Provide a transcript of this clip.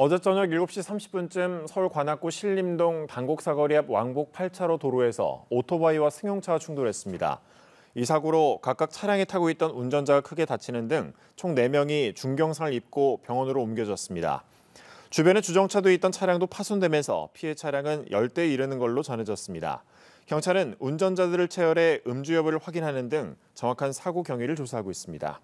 어제 저녁 7시 30분쯤 서울 관악구 신림동 단곡사거리 앞 왕복 8차로 도로에서 오토바이와 승용차가 충돌했습니다. 이 사고로 각각 차량에 타고 있던 운전자가 크게 다치는 등 총 4명이 중경상을 입고 병원으로 옮겨졌습니다. 주변에 주정차도 있던 차량도 파손되면서 피해 차량은 10대에 이르는 걸로 전해졌습니다. 경찰은 운전자들을 체열해 음주 여부를 확인하는 등 정확한 사고 경위를 조사하고 있습니다.